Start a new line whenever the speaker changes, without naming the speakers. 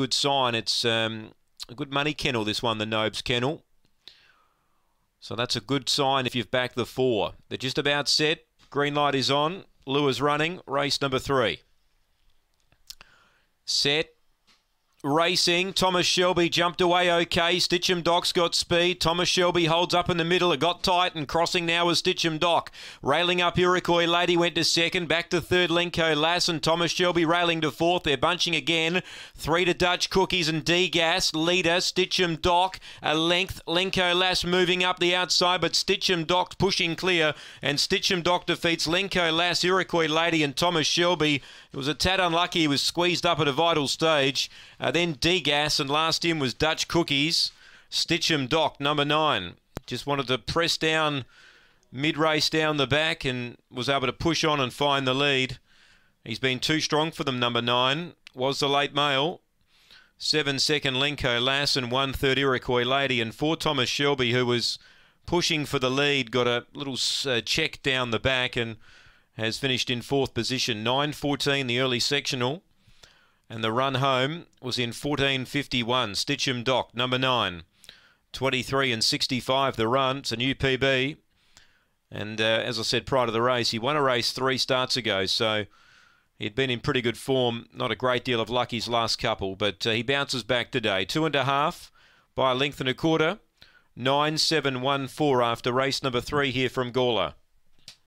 good sign. It's um, a good money kennel, this one, the Nobes kennel. So that's a good sign if you've backed the four. They're just about set. Green light is on. Lua's running. Race number three. Set racing. Thomas Shelby jumped away okay. Stitchem Dock's got speed. Thomas Shelby holds up in the middle. It got tight and crossing now is Stitchem Dock. Railing up Iroquois Lady went to second. Back to third Lenko Lass and Thomas Shelby railing to fourth. They're bunching again. Three to Dutch Cookies and D-Gas. Leader Stitchem Dock a length. Lenko Lass moving up the outside but Stitchem Dock pushing clear and Stitchem Dock defeats Lenko Lass, Iroquois Lady and Thomas Shelby. It was a tad unlucky. He was squeezed up at a vital stage. Uh, uh, then Degas, and last in was Dutch Cookies. Stitchem Doc, number nine. Just wanted to press down mid race down the back and was able to push on and find the lead. He's been too strong for them, number nine. Was the late mail. Seven second Lenko Lass and one third Iroquois Lady. And four Thomas Shelby, who was pushing for the lead, got a little uh, check down the back and has finished in fourth position. 9.14 the early sectional. And the run home was in 14.51. Stitcham Dock, number 9. 23 and 65 the run. It's a new PB. And uh, as I said prior to the race, he won a race three starts ago. So he'd been in pretty good form. Not a great deal of luck his last couple, but uh, he bounces back today. Two and a half by a length and a quarter. 9714 after race number three here from Gawler.